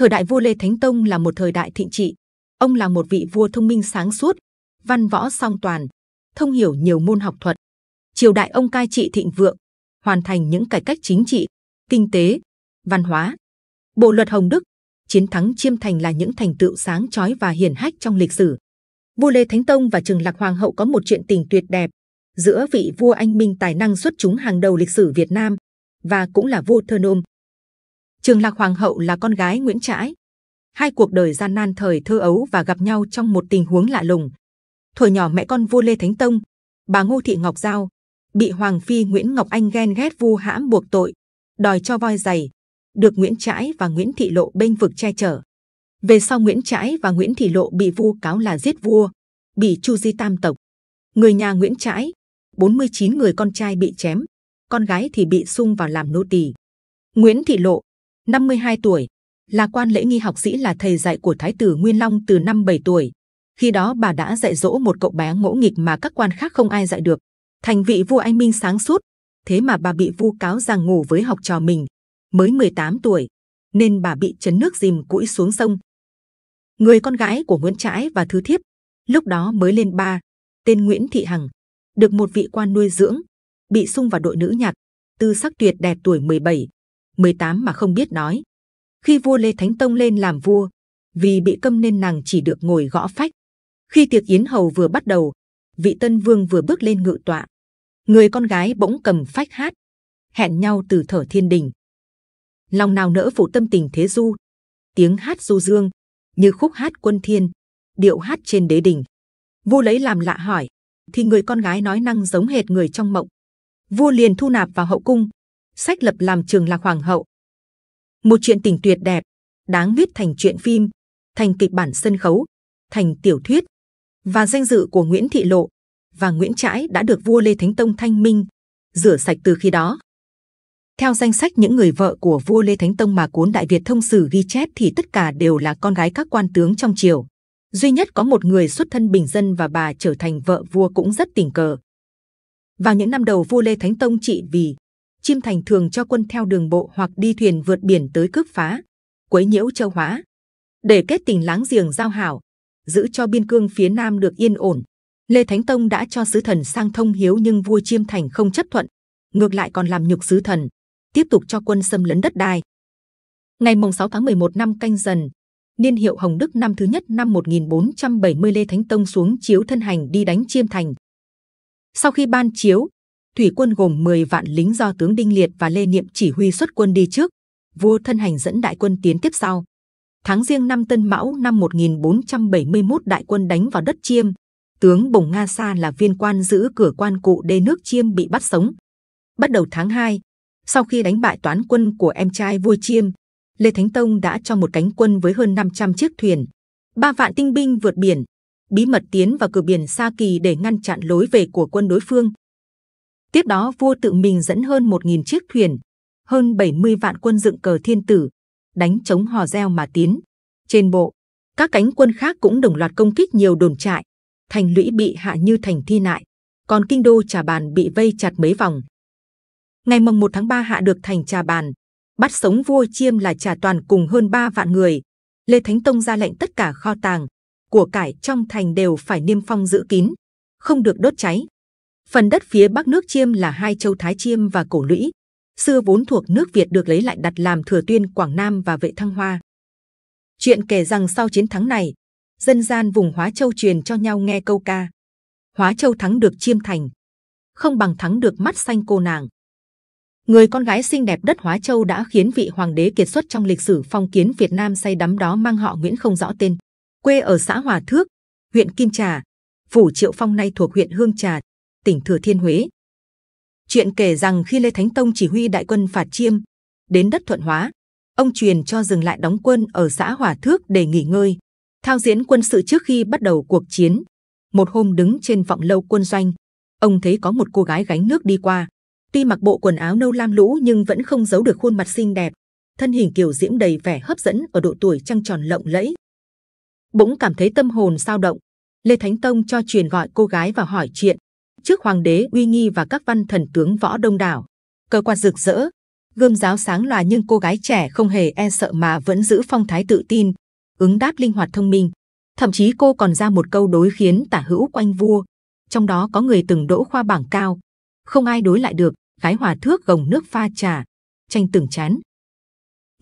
Thời đại vua Lê Thánh Tông là một thời đại thịnh trị. Ông là một vị vua thông minh sáng suốt, văn võ song toàn, thông hiểu nhiều môn học thuật. Triều đại ông cai trị thịnh vượng, hoàn thành những cải cách chính trị, kinh tế, văn hóa. Bộ luật Hồng Đức, chiến thắng Chiêm Thành là những thành tựu sáng chói và hiển hách trong lịch sử. Vua Lê Thánh Tông và Trường Lạc Hoàng hậu có một chuyện tình tuyệt đẹp giữa vị vua anh minh tài năng xuất chúng hàng đầu lịch sử Việt Nam và cũng là vua Thơ Nôm. Trường Lạc Hoàng hậu là con gái Nguyễn Trãi. Hai cuộc đời gian nan thời thơ ấu và gặp nhau trong một tình huống lạ lùng. Thuở nhỏ mẹ con vua Lê Thánh Tông, bà Ngô Thị Ngọc Giao bị Hoàng phi Nguyễn Ngọc Anh ghen ghét vu hãm buộc tội, đòi cho voi giày, được Nguyễn Trãi và Nguyễn Thị Lộ bênh vực che chở. Về sau Nguyễn Trãi và Nguyễn Thị Lộ bị vu cáo là giết vua, bị Chu Di Tam tộc. Người nhà Nguyễn Trãi, 49 người con trai bị chém, con gái thì bị sung vào làm nô tỳ. Nguyễn Thị Lộ 52 tuổi, là quan lễ nghi học sĩ là thầy dạy của Thái tử Nguyên Long từ năm 7 tuổi. Khi đó bà đã dạy dỗ một cậu bé ngỗ nghịch mà các quan khác không ai dạy được. Thành vị vua anh minh sáng suốt, thế mà bà bị vu cáo rằng ngủ với học trò mình. Mới 18 tuổi, nên bà bị chấn nước dìm cũi xuống sông. Người con gái của Nguyễn Trãi và Thứ Thiếp, lúc đó mới lên ba, tên Nguyễn Thị Hằng, được một vị quan nuôi dưỡng, bị sung vào đội nữ nhạc, tư sắc tuyệt đẹp tuổi 17, 18 mà không biết nói. Khi vua Lê Thánh Tông lên làm vua, vì bị câm nên nàng chỉ được ngồi gõ phách. Khi tiệc yến hầu vừa bắt đầu, vị tân vương vừa bước lên ngự tọa, người con gái bỗng cầm phách hát, hẹn nhau từ thở thiên đình. Lòng nào nỡ phụ tâm tình thế du, tiếng hát du dương như khúc hát quân thiên, điệu hát trên đế đình. Vua lấy làm lạ hỏi, thì người con gái nói năng giống hệt người trong mộng. Vua liền thu nạp vào hậu cung, sách lập làm trường là hoàng hậu một chuyện tình tuyệt đẹp đáng viết thành chuyện phim thành kịch bản sân khấu thành tiểu thuyết và danh dự của nguyễn thị lộ và nguyễn trãi đã được vua lê thánh tông thanh minh rửa sạch từ khi đó theo danh sách những người vợ của vua lê thánh tông mà cuốn đại việt thông sử ghi chép thì tất cả đều là con gái các quan tướng trong triều duy nhất có một người xuất thân bình dân và bà trở thành vợ vua cũng rất tình cờ vào những năm đầu vua lê thánh tông trị vì Chiêm Thành thường cho quân theo đường bộ hoặc đi thuyền vượt biển tới cướp phá, quấy nhiễu châu hóa, để kết tình láng giềng giao hảo, giữ cho biên cương phía nam được yên ổn. Lê Thánh Tông đã cho sứ thần sang thông hiếu nhưng vua Chiêm Thành không chấp thuận, ngược lại còn làm nhục sứ thần, tiếp tục cho quân xâm lấn đất đai. Ngày mùng 6 tháng 11 năm canh dần, niên hiệu Hồng Đức năm thứ nhất năm 1470 Lê Thánh Tông xuống chiếu thân hành đi đánh Chiêm Thành. Sau khi ban chiếu, thủy quân gồm 10 vạn lính do tướng Đinh Liệt và Lê Niệm chỉ huy xuất quân đi trước, vua thân hành dẫn đại quân tiến tiếp sau. Tháng riêng năm Tân Mão năm 1471 đại quân đánh vào đất Chiêm, tướng Bồng Nga Sa là viên quan giữ cửa quan cụ đê nước Chiêm bị bắt sống. Bắt đầu tháng 2, sau khi đánh bại toán quân của em trai vua Chiêm, Lê Thánh Tông đã cho một cánh quân với hơn 500 chiếc thuyền, ba vạn tinh binh vượt biển, bí mật tiến vào cửa biển Sa Kỳ để ngăn chặn lối về của quân đối phương. Tiếp đó vua tự mình dẫn hơn 1.000 chiếc thuyền, hơn 70 vạn quân dựng cờ thiên tử, đánh chống hò reo mà tiến. Trên bộ, các cánh quân khác cũng đồng loạt công kích nhiều đồn trại, thành lũy bị hạ như thành thi nại, còn kinh đô trà bàn bị vây chặt mấy vòng. Ngày mồng 1 tháng 3 hạ được thành trà bàn, bắt sống vua chiêm là trà toàn cùng hơn 3 vạn người. Lê Thánh Tông ra lệnh tất cả kho tàng, của cải trong thành đều phải niêm phong giữ kín, không được đốt cháy. Phần đất phía bắc nước Chiêm là hai châu Thái Chiêm và Cổ Lũy, xưa vốn thuộc nước Việt được lấy lại đặt làm Thừa Tuyên, Quảng Nam và Vệ Thăng Hoa. Chuyện kể rằng sau chiến thắng này, dân gian vùng Hóa Châu truyền cho nhau nghe câu ca: Hóa Châu thắng được Chiêm Thành, không bằng thắng được mắt xanh cô nàng. Người con gái xinh đẹp đất Hóa Châu đã khiến vị hoàng đế kiệt xuất trong lịch sử phong kiến Việt Nam say đắm đó mang họ Nguyễn không rõ tên, quê ở xã Hòa Thước, huyện Kim Trà, phủ Triệu Phong nay thuộc huyện Hương Trà, tỉnh Thừa Thiên Huế. Chuyện kể rằng khi Lê Thánh Tông chỉ huy đại quân phạt Chiêm, đến đất Thuận Hóa, ông truyền cho dừng lại đóng quân ở xã Hòa Thước để nghỉ ngơi, thao diễn quân sự trước khi bắt đầu cuộc chiến. Một hôm đứng trên vọng lâu quân doanh, ông thấy có một cô gái gánh nước đi qua. Tuy mặc bộ quần áo nâu lam lũ nhưng vẫn không giấu được khuôn mặt xinh đẹp, thân hình kiều diễm đầy vẻ hấp dẫn ở độ tuổi trăng tròn lộng lẫy. Bỗng cảm thấy tâm hồn sao động, Lê Thánh Tông cho truyền gọi cô gái và hỏi chuyện trước hoàng đế uy nghi và các văn thần tướng võ đông đảo cơ quan rực rỡ gươm giáo sáng loà nhưng cô gái trẻ không hề e sợ mà vẫn giữ phong thái tự tin ứng đáp linh hoạt thông minh thậm chí cô còn ra một câu đối khiến tả hữu quanh vua trong đó có người từng đỗ khoa bảng cao không ai đối lại được gái hòa thước gồng nước pha trà tranh từng chán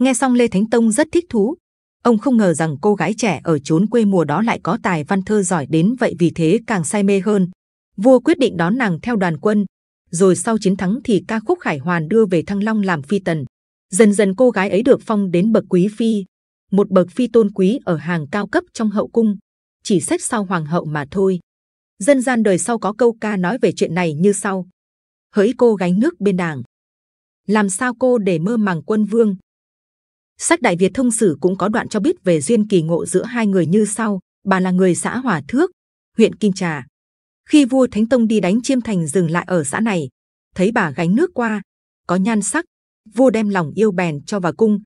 nghe xong lê thánh tông rất thích thú ông không ngờ rằng cô gái trẻ ở chốn quê mùa đó lại có tài văn thơ giỏi đến vậy vì thế càng say mê hơn vua quyết định đón nàng theo đoàn quân. Rồi sau chiến thắng thì ca khúc Khải Hoàn đưa về Thăng Long làm phi tần. Dần dần cô gái ấy được phong đến bậc quý phi, một bậc phi tôn quý ở hàng cao cấp trong hậu cung, chỉ xếp sau hoàng hậu mà thôi. Dân gian đời sau có câu ca nói về chuyện này như sau: Hỡi cô gánh nước bên đảng, làm sao cô để mơ màng quân vương? Sách Đại Việt thông sử cũng có đoạn cho biết về duyên kỳ ngộ giữa hai người như sau. Bà là người xã Hòa Thước, huyện Kim Trà, khi vua Thánh Tông đi đánh chiêm thành dừng lại ở xã này, thấy bà gánh nước qua, có nhan sắc, vua đem lòng yêu bèn cho vào cung,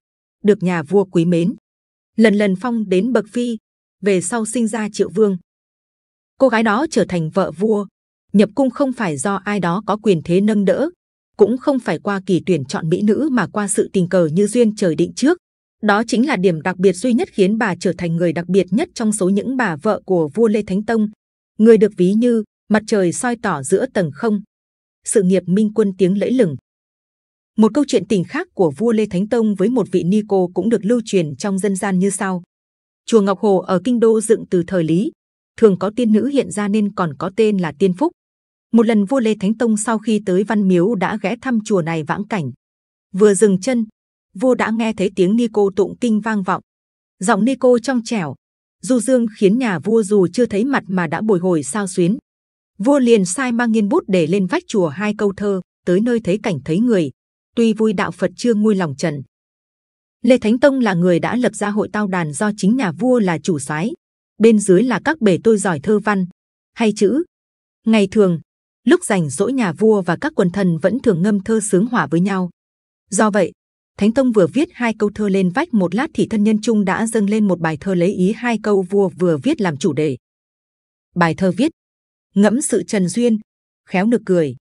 được nhà vua quý mến. Lần lần phong đến bậc phi, về sau sinh ra triệu vương. Cô gái đó trở thành vợ vua, nhập cung không phải do ai đó có quyền thế nâng đỡ, cũng không phải qua kỳ tuyển chọn mỹ nữ mà qua sự tình cờ như duyên trời định trước. Đó chính là điểm đặc biệt duy nhất khiến bà trở thành người đặc biệt nhất trong số những bà vợ của vua Lê Thánh Tông. Người được ví như mặt trời soi tỏ giữa tầng không. Sự nghiệp Minh Quân tiếng lẫy lừng. Một câu chuyện tình khác của vua Lê Thánh Tông với một vị ni cô cũng được lưu truyền trong dân gian như sau. Chùa Ngọc Hồ ở kinh đô dựng từ thời Lý, thường có tiên nữ hiện ra nên còn có tên là Tiên Phúc. Một lần vua Lê Thánh Tông sau khi tới Văn Miếu đã ghé thăm chùa này vãng cảnh, vừa dừng chân, vua đã nghe thấy tiếng ni cô tụng kinh vang vọng, giọng ni cô trong trẻo, du dương khiến nhà vua dù chưa thấy mặt mà đã bồi hồi sao xuyến vua liền sai mang nghiên bút để lên vách chùa hai câu thơ tới nơi thấy cảnh thấy người tuy vui đạo phật chưa nguôi lòng trần lê thánh tông là người đã lập ra hội tao đàn do chính nhà vua là chủ soái bên dưới là các bể tôi giỏi thơ văn hay chữ ngày thường lúc rảnh rỗi nhà vua và các quần thần vẫn thường ngâm thơ sướng hỏa với nhau do vậy thánh tông vừa viết hai câu thơ lên vách một lát thì thân nhân trung đã dâng lên một bài thơ lấy ý hai câu vua vừa viết làm chủ đề bài thơ viết ngẫm sự trần duyên khéo nực cười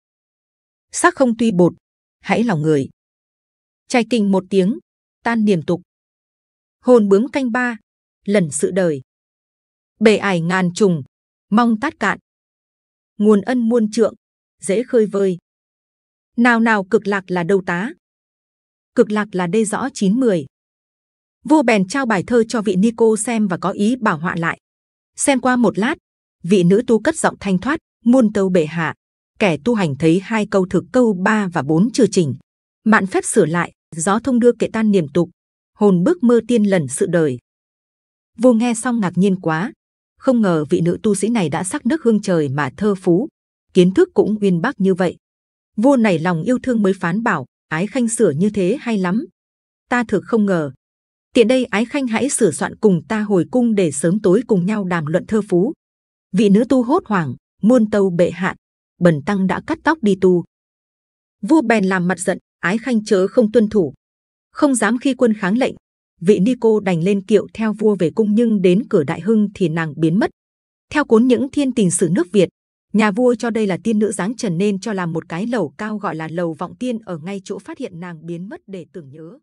sắc không tuy bột hãy lòng người trai tình một tiếng tan niềm tục hồn bướm canh ba lần sự đời bề ải ngàn trùng mong tát cạn nguồn ân muôn trượng dễ khơi vơi nào nào cực lạc là đầu tá cực lạc là đê rõ chín mười vua bèn trao bài thơ cho vị Nico xem và có ý bảo họa lại xem qua một lát vị nữ tu cất giọng thanh thoát muôn tâu bệ hạ kẻ tu hành thấy hai câu thực câu ba và bốn chưa chỉnh mạn phép sửa lại gió thông đưa kệ tan niềm tục hồn bước mơ tiên lần sự đời vua nghe xong ngạc nhiên quá không ngờ vị nữ tu sĩ này đã sắc nước hương trời mà thơ phú kiến thức cũng uyên bác như vậy vua này lòng yêu thương mới phán bảo ái khanh sửa như thế hay lắm ta thực không ngờ tiện đây ái khanh hãy sửa soạn cùng ta hồi cung để sớm tối cùng nhau đàm luận thơ phú vị nữ tu hốt hoảng muôn tâu bệ hạ bần tăng đã cắt tóc đi tu vua bèn làm mặt giận ái khanh chớ không tuân thủ không dám khi quân kháng lệnh vị ni cô đành lên kiệu theo vua về cung nhưng đến cửa đại hưng thì nàng biến mất theo cuốn những thiên tình sử nước việt nhà vua cho đây là tiên nữ dáng trần nên cho làm một cái lầu cao gọi là lầu vọng tiên ở ngay chỗ phát hiện nàng biến mất để tưởng nhớ